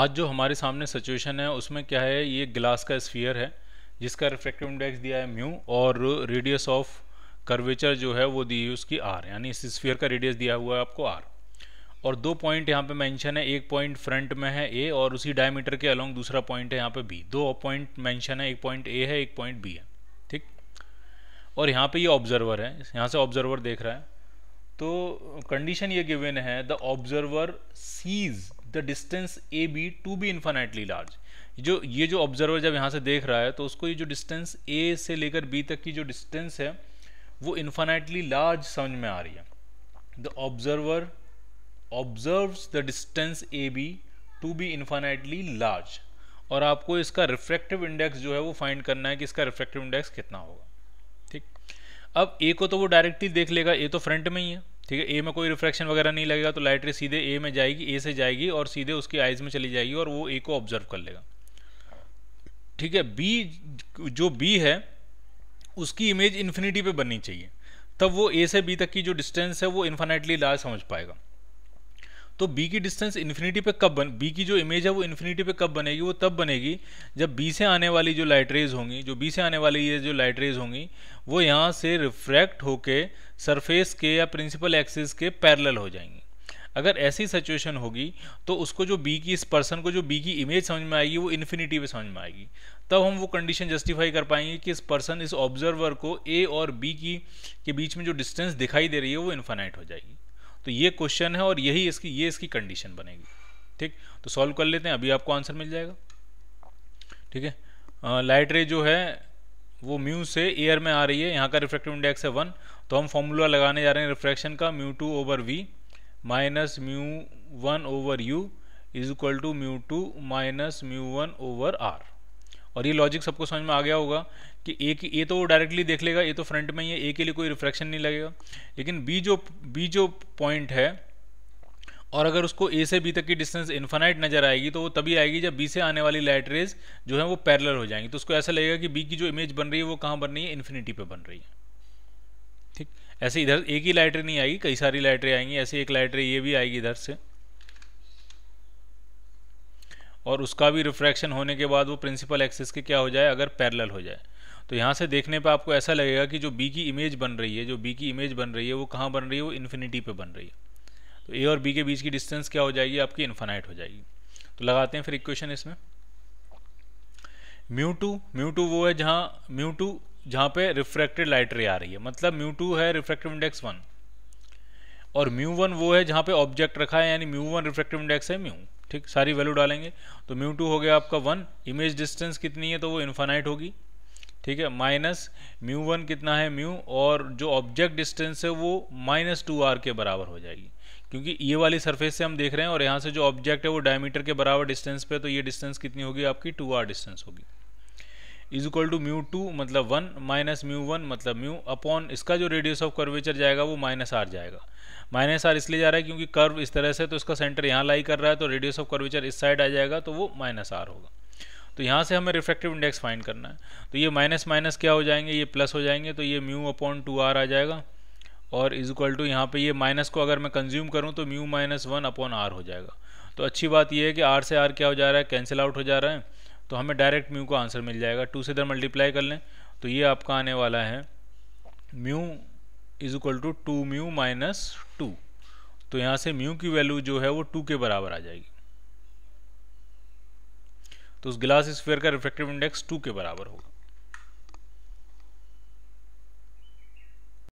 आज जो हमारे सामने सिचुएशन है उसमें क्या है ये ग्लास का स्फीयर है जिसका रिफ्रेक्टिव इंडेक्स दिया है म्यू और रेडियस ऑफ कर्वेचर जो है वो दी है उसकी आर यानी इस स्फीयर का रेडियस दिया हुआ है आपको आर और दो पॉइंट यहाँ पे मेंशन है एक पॉइंट फ्रंट में है ए और उसी डायमीटर के अलोंग दूसरा पॉइंट है यहाँ पे बी दो पॉइंट मेंशन है एक पॉइंट ए है एक पॉइंट बी है ठीक और यहाँ पे ये यह ऑब्जर्वर है यहाँ से ऑब्जर्वर देख रहा है तो कंडीशन ये गिवन है the observer sees the distance A B to be infinitely large जो ये जो ऑब्जर्वर जब यहाँ से देख रहा है तो उसको ये जो डिस्टेंस ए से लेकर बी तक की जो डिस्टेंस है वो इन्फानाइटली लार्ज समझ में आ रही है the observer observe the distance A B to be infinitely large और आपको इसका रिफ्रैक्टिव इंडेक्स जो है वो फाइंड करना है कि इसका रिफ्रैक्टिव इंडेक्स कितना होगा ठीक अब ए को तो वो डायरेक्टली देख लेगा ए तो फ्रंट में ही है ठीक है ए में कोई रिफ्रैक्शन वगैरह नहीं लगेगा तो लाइट रे सीधे ए में जाएगी ए से जाएगी और सीधे उसकी आइज़ में चली जाएगी और वो ए को ऑब्जर्व कर लेगा ठीक है बी जो बी है उसकी इमेज इन्फिनिटी पे बननी चाहिए तब वो ए से बी तक की जो डिस्टेंस है वो इन्फाइनाइटली लार्ज समझ पाएगा तो बी की डिस्टेंस इन्फिनिटी पे कब बन बी की जो इमेज है वो इन्फिनिटी पे कब बनेगी वो तब बनेगी जब बी से आने वाली जो लाइट रेज होंगी जो बी से आने वाली ये जो लाइट रेज होंगी वो यहाँ से रिफ्रैक्ट होके सरफेस के या प्रिंसिपल एक्सिस के पैरल हो जाएंगी अगर ऐसी सिचुएशन होगी तो उसको जो बी की इस पर्सन को जो बी की इमेज समझ में आएगी वो इन्फिनिटी पे समझ में आएगी तब हम वो कंडीशन जस्टिफाई कर पाएंगे कि इस पर्सन इस ऑब्जर्वर को ए और बी की के बीच में जो डिस्टेंस दिखाई दे रही है वो इन्फानाइट हो जाएगी तो ये क्वेश्चन है और यही इसकी ये इसकी कंडीशन बनेगी ठीक तो सॉल्व कर लेते हैं अभी आपको आंसर मिल जाएगा ठीक है लाइट रे जो है वो म्यू से एयर में आ रही है यहाँ का रिफ्रैक्टिव इंडेक्स है वन तो हम फॉर्मूला लगाने जा रहे हैं रिफ्रैक्शन का mu two over v minus mu one over u is equal to mu two minus mu one over R और ये लॉजिक सबको समझ में आ गया होगा कि ए की ए तो डायरेक्टली देख लेगा ये तो फ्रंट में ही है ए के लिए कोई रिफ्रैक्शन नहीं लगेगा लेकिन बी जो बी जो पॉइंट है और अगर उसको ए से बी तक की डिस्टेंस इन्फानाइट नजर आएगी तो वो तभी आएगी जब बी से आने वाली लाइट रेज जो है वो पैरलर हो जाएंगी तो उसको ऐसा लगेगा कि बी की जो इमेज बन रही है वो कहाँ बन रही है इन्फिनिटी पर बन रही है ठीक ऐसे इधर एक ही लाइट रे नहीं आएगी कई सारी लाइट रे आएंगी ऐसे एक लाइट रे ये भी आएगी इधर से और उसका भी रिफ्रैक्शन होने के बाद वो प्रिंसिपल एक्सिस के क्या हो जाए अगर पैरल हो जाए तो यहाँ से देखने पे आपको ऐसा लगेगा कि जो बी की इमेज बन रही है जो बी की इमेज बन रही है वो कहाँ बन रही है वो इन्फिनिटी पे बन रही है तो ए और बी के बीच की डिस्टेंस क्या हो जाएगी आपकी इन्फानाइट हो जाएगी तो लगाते हैं फिर इक्वेशन इसमें म्यू टू म्यू टू वो है जहाँ म्यू टू जहाँ पे रिफ्रैक्टेड लाइट रे आ रही है मतलब म्यू टू है रिफ्रैक्टिव इंडेक्स वन और म्यू वन वो है जहाँ पे ऑब्जेक्ट रखा है यानी म्यू वन रिफ्रैक्टिव इंडेक्स है म्यू ठीक सारी वैल्यू डालेंगे तो म्यू टू हो गया आपका वन इमेज डिस्टेंस कितनी है तो वो इन्फानाइट होगी ठीक है माइनस म्यू वन कितना है म्यू और जो ऑब्जेक्ट डिस्टेंस है वो माइनस टू आर के बराबर हो जाएगी क्योंकि ये वाली सरफेस से हम देख रहे हैं और यहाँ से जो ऑब्जेक्ट है वो डायमीटर के बराबर डिस्टेंस पे तो ये डिस्टेंस कितनी होगी आपकी टू आर डिस्टेंस होगी is equal to mu two मतलब वन माइनस म्यू वन मतलब म्यू अपॉन इसका जो रेडियस ऑफ कर्वेचर जाएगा वो माइनस आर जाएगा माइनस आर इसलिए जा रहा है क्योंकि कर्व इस तरह से तो इसका सेंटर यहाँ लाई कर रहा है तो रेडियस ऑफ कर्वेचर इस साइड आ जाएगा तो वो माइनस आर होगा तो यहाँ से हमें रिफ्रेक्टिव इंडेक्स फाइंड करना है तो ये माइनस माइनस क्या हो जाएंगे ये प्लस हो जाएंगे तो ये म्यू अपॉन टू आर आ जाएगा और इज इक्वल टू यहाँ पर ये माइनस को अगर मैं कंज्यूम करूँ तो mu minus one upon R हो जाएगा तो अच्छी बात यह है कि आर से आर क्या हो जा रहा है कैंसिल आउट हो जा रहा है तो हमें डायरेक्ट म्यू का आंसर मिल जाएगा टू से इधर मल्टीप्लाई कर लें तो ये आपका आने वाला है mu is equal to two mu minus two तो यहाँ से म्यू की वैल्यू जो है वो टू के बराबर आ जाएगी तो उस गिलास स्फेयर का रिफ्लेक्टिव इंडेक्स टू के बराबर होगा